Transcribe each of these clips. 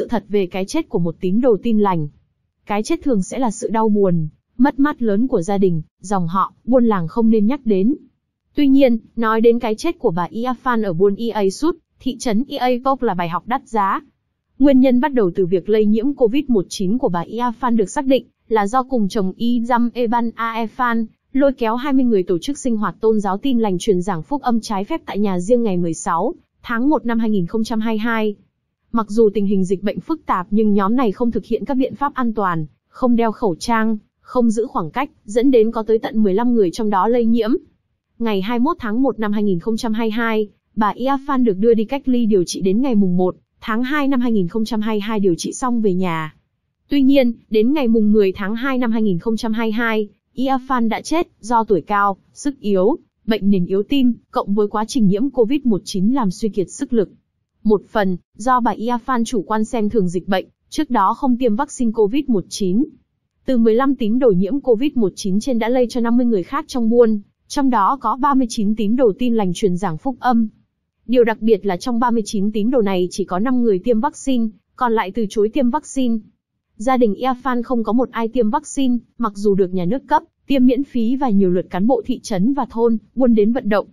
sự thật về cái chết của một tín đồ tin lành. Cái chết thường sẽ là sự đau buồn, mất mát lớn của gia đình, dòng họ, buôn làng không nên nhắc đến. Tuy nhiên, nói đến cái chết của bà Iafan ở buôn Ea Sud, thị trấn Ea Vok là bài học đắt giá. Nguyên nhân bắt đầu từ việc lây nhiễm COVID-19 của bà Iafan được xác định là do cùng chồng Izam Eban Aefan lôi kéo 20 người tổ chức sinh hoạt tôn giáo tin lành truyền giảng phúc âm trái phép tại nhà riêng ngày 16 tháng 1 năm 2022. Mặc dù tình hình dịch bệnh phức tạp nhưng nhóm này không thực hiện các biện pháp an toàn, không đeo khẩu trang, không giữ khoảng cách, dẫn đến có tới tận 15 người trong đó lây nhiễm. Ngày 21 tháng 1 năm 2022, bà Iafan được đưa đi cách ly điều trị đến ngày mùng 1 tháng 2 năm 2022 điều trị xong về nhà. Tuy nhiên, đến ngày mùng 10 tháng 2 năm 2022, Iafan đã chết do tuổi cao, sức yếu, bệnh nền yếu tim, cộng với quá trình nhiễm COVID-19 làm suy kiệt sức lực. Một phần, do bà Ia Phan chủ quan xem thường dịch bệnh, trước đó không tiêm vaccine COVID-19. Từ 15 tín đồ nhiễm COVID-19 trên đã lây cho 50 người khác trong buôn, trong đó có 39 tín đồ tin lành truyền giảng phúc âm. Điều đặc biệt là trong 39 tín đồ này chỉ có 5 người tiêm vaccine, còn lại từ chối tiêm vaccine. Gia đình Iafan không có một ai tiêm vaccine, mặc dù được nhà nước cấp, tiêm miễn phí và nhiều lượt cán bộ thị trấn và thôn, buôn đến vận động.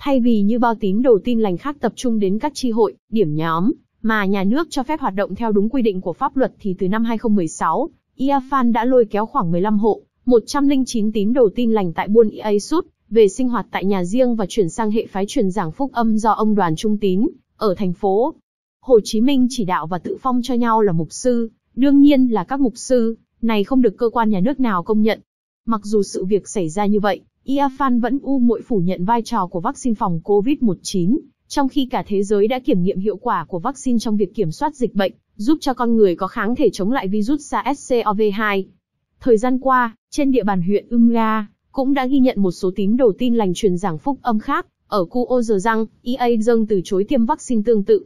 Thay vì như bao tín đồ tin lành khác tập trung đến các tri hội, điểm nhóm, mà nhà nước cho phép hoạt động theo đúng quy định của pháp luật thì từ năm 2016, Iafan đã lôi kéo khoảng 15 hộ, 109 tín đồ tin lành tại Buôn Ia Sud, về sinh hoạt tại nhà riêng và chuyển sang hệ phái truyền giảng phúc âm do ông Đoàn Trung Tín, ở thành phố Hồ Chí Minh chỉ đạo và tự phong cho nhau là mục sư, đương nhiên là các mục sư, này không được cơ quan nhà nước nào công nhận. Mặc dù sự việc xảy ra như vậy, Iafan vẫn u muội phủ nhận vai trò của vaccine phòng COVID-19, trong khi cả thế giới đã kiểm nghiệm hiệu quả của vaccine trong việc kiểm soát dịch bệnh, giúp cho con người có kháng thể chống lại virus SARS-CoV-2. Thời gian qua, trên địa bàn huyện Umla, cũng đã ghi nhận một số tín đồ tin lành truyền giảng phúc âm khác, ở khu ô giờ rằng, EA dâng từ chối tiêm vaccine tương tự.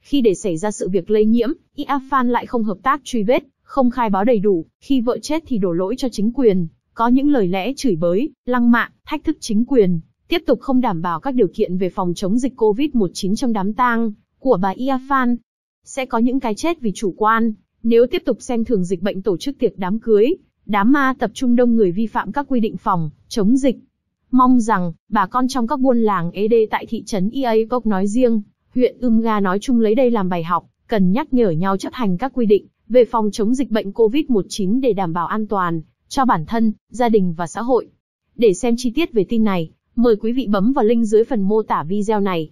Khi để xảy ra sự việc lây nhiễm, Iafan lại không hợp tác truy vết, không khai báo đầy đủ, khi vợ chết thì đổ lỗi cho chính quyền, có những lời lẽ chửi bới, lăng mạ, thách thức chính quyền, tiếp tục không đảm bảo các điều kiện về phòng chống dịch COVID-19 trong đám tang của bà Iafan. Sẽ có những cái chết vì chủ quan, nếu tiếp tục xem thường dịch bệnh tổ chức tiệc đám cưới, đám ma tập trung đông người vi phạm các quy định phòng, chống dịch. Mong rằng, bà con trong các buôn làng ED tại thị trấn EA Cốc nói riêng, huyện Umga nói chung lấy đây làm bài học, cần nhắc nhở nhau chấp hành các quy định về phòng chống dịch bệnh COVID-19 để đảm bảo an toàn, cho bản thân, gia đình và xã hội. Để xem chi tiết về tin này, mời quý vị bấm vào link dưới phần mô tả video này.